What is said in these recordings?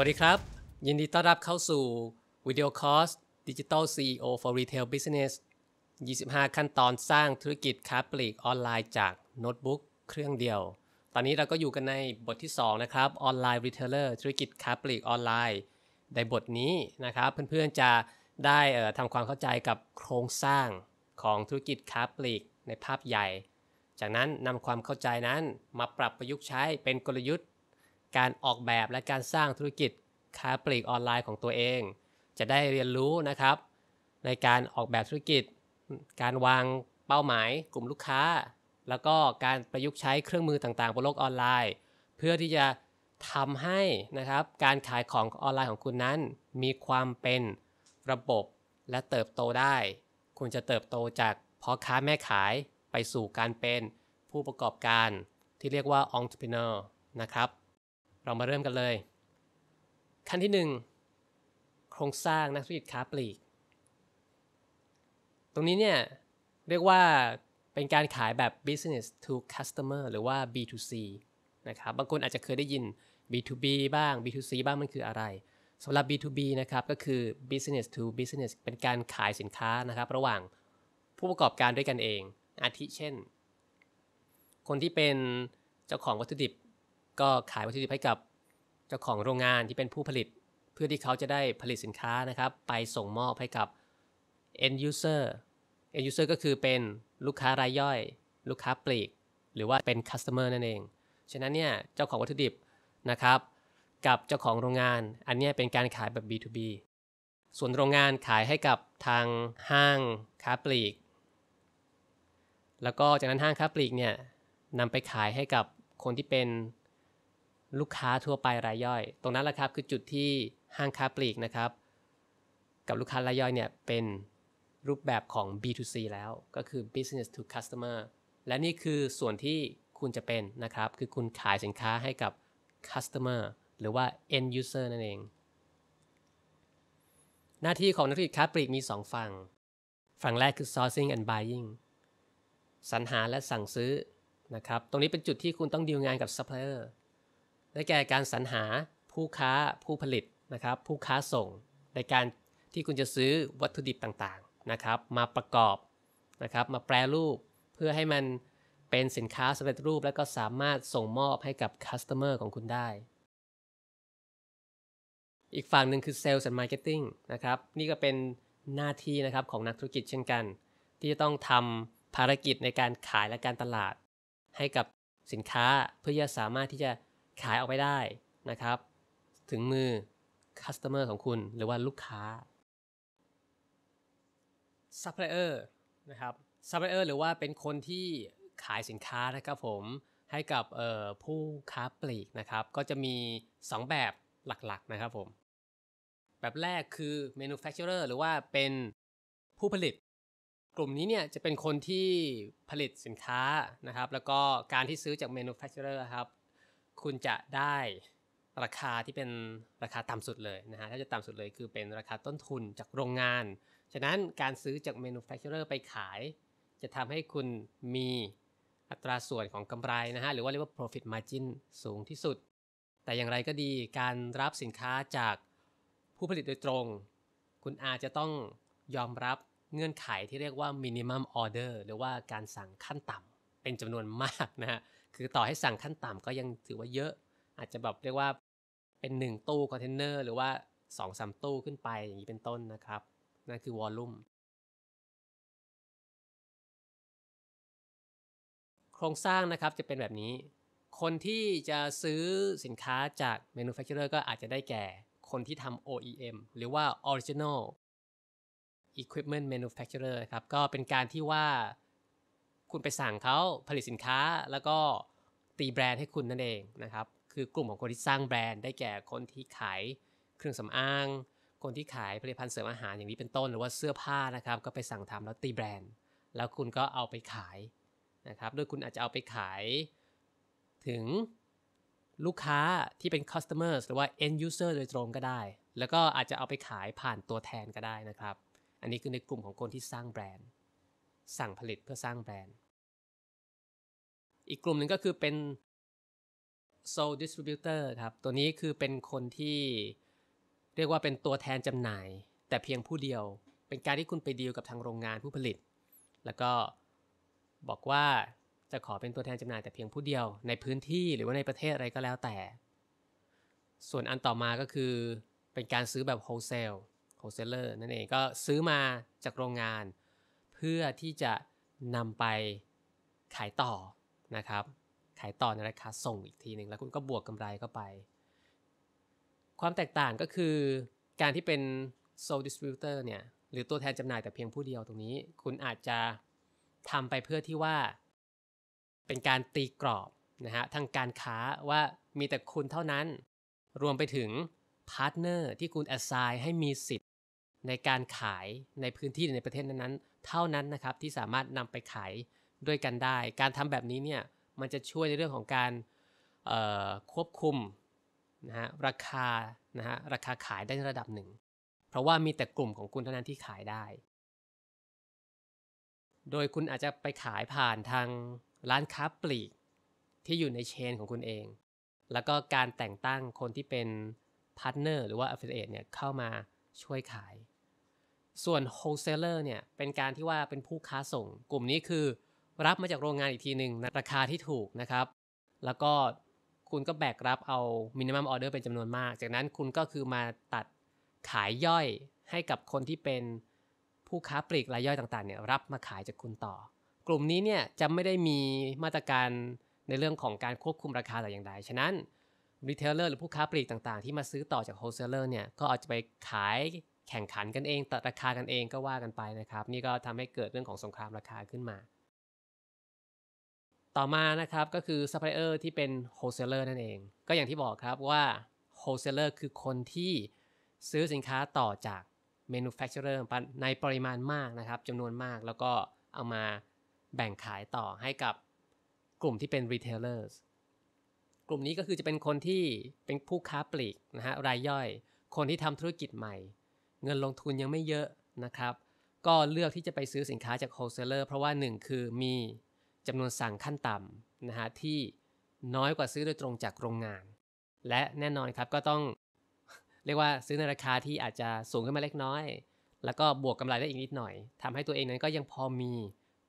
วัสดีครับ ยินดีต้อนรับเข้าสู่วิดีโอคอร์สิ i g ลซีอีโอ for Retail Business 25 ขั้นตอนสร้างธุรกิจค้าปลีกออนไลน์จากโน้ตบุ๊กเครื่องเดียว ตอนนี้เราก็อยู่กันในบทที่ 2 นะครับออนไลน์รีเทลเลอร์ธุรกิจค้าปลีกออนไลน์ ในบทนี้นะครับเพื่อนๆจะได้ทำความเข้าใจกับโครงสร้างของธุรกิจค้าปลีกในภาพใหญ่ จากนั้นนำความเข้าใจนั้นมาปรับประยุกต์ใช้เป็นกลยุทธ์การออกแบบและการสร้างธุรกิจค้าปลีกออนไลน์ของตัวเอง จะได้เรียนรู้นะครับ ในการออกแบบธุรกิจ การวางเป้าหมายกลุ่มลูกค้า แล้วก็การประยุกต์ใช้เครื่องมือต่างๆบนโลกออนไลน์ เพื่อที่จะทำให้นะครับ การขายของออนไลน์ของคุณนั้นมีความเป็นระบบและเติบโตได้ คุณจะเติบโตจากพ่อค้าแม่ขายไปสู่การเป็นผู้ประกอบการที่เรียกว่า entrepreneur นะครับเรามาเริ่มกันเลยขั้นที่ 1 โครงสร้างนักธุรกิจค้าปลีก ตรงนี้เนี่ยเรียกว่าเป็นการขายแบบ business to customer หรือว่า B2C นะครับบางคนอาจจะเคยได้ยิน B2B บ้าง B2C บ้างมันคืออะไรสำหรับ B2B นะครับก็คือ business to business เป็นการขายสินค้านะครับระหว่างผู้ประกอบการด้วยกันเองอาทิเช่น คนที่เป็นเจ้าของวัตถุดิบก็ขายวัตถุดิบให้กับเจ้าของโรงงานที่เป็นผู้ผลิต เพื่อที่เขาจะได้ผลิตสินค้านะครับ ไปส่งมอบให้กับ end user end user ก็คือเป็นลูกค้ารายย่อย ลูกค้าปลีก หรือว่าเป็น customer นั่นเอง ฉะนั้นเนี่ยเจ้าของวัตถุดิบนะครับ กับเจ้าของโรงงานอันนี้เป็นการขายแบบ B2B ส่วนโรงงานขายให้กับทางห้างค้าปลีก แล้วก็จากนั้นห้างค้าปลีกเนี่ยนำไปขายให้กับคนที่เป็นลูกค้าทั่วไปรายย่อย ตรงนั้นแหละครับคือจุดที่ห้างค้าปลีกนะครับ กับลูกค้ารายย่อยเนี่ยเป็นรูปแบบของ B2C แล้วก็คือ business to customer และนี่คือส่วนที่คุณจะเป็นนะครับ คือคุณขายสินค้าให้กับ customer หรือว่า end user นั่นเอง หน้าที่ของนักธุรกิจค้าปลีกมี 2 ฝั่ง ฝั่งแรกคือ sourcing and buying สรรหาและสั่งซื้อนะครับตรงนี้เป็นจุดที่คุณต้องดีลงานกับ supplier ได้แก่การสรรหาผู้ค้าผู้ผลิตนะครับผู้ค้าส่งในการที่คุณจะซื้อวัตถุดิบต่างๆนะครับ มาประกอบนะครับมาแปรรูปเพื่อให้มันเป็นสินค้าสำเร็จรูปแล้วก็สามารถส่งมอบให้กับคัสเตอร์ของคุณได้ อีกฝั่งหนึ่งคือเซลล์และมาร์เก็ตติ้งนะครับนี่ก็เป็นหน้าที่นะครับของนักธุรกิจเช่นกัน ที่จะต้องทำภารกิจในการขายและการตลาด ให้กับสินค้าเพื่อจะสามารถที่จะขายออกไปได้นะครับ ถึงมือ customer ของคุณหรือว่าลูกค้า supplier นะครับ supplier หรือว่าเป็นคนที่ขายสินค้านะครับผมให้กับผู้ค้าปลีกนะครับ ก็จะมี 2 แบบหลักๆนะครับผมแบบแรกคือ manufacturer หรือว่าเป็นผู้ผลิต กลุ่มนี้เนี่ยจะเป็นคนที่ผลิตสินค้านะครับแล้วก็การที่ซื้อจาก manufacturer ครับคุณจะได้ราคาที่เป็นราคาต่ำสุดเลยนะฮะ ถ้าจะต่ำสุดเลยคือเป็นราคาต้นทุนจากโรงงาน ฉะนั้นการซื้อจาก manufacturer ไปขาย จะทำให้คุณมีอัตราส่วนของกำไรนะฮะ หรือว่าเรียกว่า profit margin สูงที่สุด แต่อย่างไรก็ดีการรับสินค้าจากผู้ผลิตโดยตรง คุณอาจจะต้องยอมรับเงื่อนไขที่เรียกว่า minimum order หรือว่าการสั่งขั้นต่ำเป็นจำนวนมากนะฮะ คือต่อให้สั่งขั้นต่ำก็ยังถือว่าเยอะ อาจจะแบบเรียกว่าเป็น 1 ตู้คอนเทนเนอร์หรือว่า2สตู้ขึ้นไปอย่างนี้เป็นต้นนะครับ นั่นคือวอลลุ่ม โครงสร้างนะครับจะเป็นแบบนี้ คนที่จะซื้อสินค้าจาก manufacturer ก็อาจจะได้แก่คนที่ทำ OEM หรือว่า original equipment manufacturer ครับ ก็เป็นการที่ว่าคุณไปสั่งเขาผลิตสินค้าแล้วก็ตีแบรนด์ให้คุณนั่นเองนะครับคือกลุ่มของคนที่สร้างแบรนด์ ได้แก่คนที่ขายเครื่องสำอาง คนที่ขายผลิตภัณฑ์เสริมอาหารอย่างนี้เป็นต้น หรือว่าเสื้อผ้านะครับ ก็ไปสั่งทำแล้วตีแบรนด์ แล้วคุณก็เอาไปขายนะครับโดยคุณอาจจะเอาไปขาย ถึงลูกค้าที่เป็น customers หรือว่า end user โดยตรงก็ได้ แล้วก็อาจจะเอาไปขายผ่านตัวแทนก็ได้นะครับอันนี้คือในกลุ่มของคนที่สร้างแบรนด์สั่งผลิตเพื่อสร้างแบรนด์ อีกกลุ่มหนึ่งก็คือเป็น sole distributor ครับ ตัวนี้คือเป็นคนที่เรียกว่าเป็นตัวแทนจำหน่าย แต่เพียงผู้เดียว เป็นการที่คุณไปดีลกับทางโรงงานผู้ผลิต แล้วก็บอกว่าจะขอเป็นตัวแทนจำหน่าย แต่เพียงผู้เดียวในพื้นที่หรือว่าในประเทศอะไรก็แล้วแต่ ส่วนอันต่อมาก็คือเป็นการซื้อแบบโฮเซล โฮเซลเลอร์นั่นเอง ก็ซื้อมาจากโรงงานเพื่อที่จะนำไปขายต่อนะครับ ขายต่อในราคาส่งอีกทีหนึ่งแล้วคุณก็บวกกำไรเข้าไป ความแตกต่างก็คือการที่เป็น sole distributor เนี่ยหรือตัวแทนจำหน่ายแต่เพียงผู้เดียวตรงนี้ คุณอาจจะทำไปเพื่อที่ว่าเป็นการตีกรอบนะฮะทางการค้าว่ามีแต่คุณเท่านั้น รวมไปถึงพาร์ทเนอร์ที่คุณแอสไซน์ให้มีสิทธิในการขายในพื้นที่ในประเทศนั้นๆเท่านั้นนะครับที่สามารถนำไปขายด้วยกันได้ การทำแบบนี้เนี่ยมันจะช่วยในเรื่องของการควบคุมนะฮะราคานะฮะราคาขายได้ระดับหนึ่ง เพราะว่ามีแต่กลุ่มของคุณเท่านั้นที่ขายได้ โดยคุณอาจจะไปขายผ่านทางร้านค้าปลีก ที่อยู่ในเชนของคุณเอง แล้วก็การแต่งตั้งคนที่เป็นพาร์ทเนอร์หรือว่าอัฟเฟ i a t e เนี่ยเข้ามาช่วยขาย ส่วน wholesaler เนี่ย เป็นการที่ว่าเป็นผู้ค้าส่ง กลุ่มนี้คือรับมาจากโรงงานอีกทีหนึ่งในราคาที่ถูกนะครับ แล้วก็คุณก็แบกรับเอา minimum order เป็นจำนวนมาก จากนั้นคุณก็คือมาตัดขายย่อยให้กับคนที่เป็นผู้ค้าปลีกรายย่อยต่างๆ เนี่ยรับมาขายจากคุณต่อ กลุ่มนี้เนี่ยจะไม่ได้มีมาตรการในเรื่องของการควบคุมราคาแต่อย่างใด ฉะนั้นรีเทลเลอร์หรือผู้ค้าปลีกต่างๆ ที่มาซื้อต่อจากโฮลเซลเลอร์เนี่ยก็อาจจะไปขายแข่งขันกันเองตัดราคากันเองก็ว่ากันไปนะครับ นี่ก็ทำให้เกิดเรื่องของสงครามราคาขึ้นมา ต่อมานะครับ ก็คือซัพพลายเออร์ที่เป็นโฮลเซลเลอร์นั่นเอง ก็อย่างที่บอกครับว่าโฮลเซลเลอร์คือคนที่ซื้อสินค้าต่อจากเมนูแฟคเจอร์ในปริมาณมากนะครับจำนวนมากแล้วก็เอามาแบ่งขายต่อให้กับกลุ่มที่เป็นรีเทลเลอร์กลุ่มนี้ก็คือจะเป็นคนที่เป็นผู้ค้าปลีกนะฮะรายย่อย คนที่ทำธุรกิจใหม่ เงินลงทุนยังไม่เยอะนะครับก็เลือกที่จะไปซื้อสินค้าจากโฮลเซลเลอร์เพราะว่า 1 คือมีจำนวนสั่งขั้นต่ำนะฮะที่น้อยกว่าซื้อโดยตรงจากโรงงาน และแน่นอนครับก็ต้องเรียกว่าซื้อในราคาที่อาจจะสูงขึ้นมาเล็กน้อย แล้วก็บวกกำไรได้อีกนิดหน่อย ทำให้ตัวเองนั้นก็ยังพอมี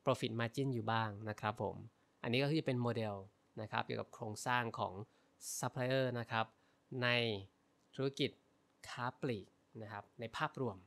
profit margin อยู่บ้างนะครับผมอันนี้ก็คือเป็นโมเดลนะครับเกี่ยวกับโครงสร้างของซัพพลายเออร์นะครับในธุรกิจค้าปลีกนะครับในภาพรวม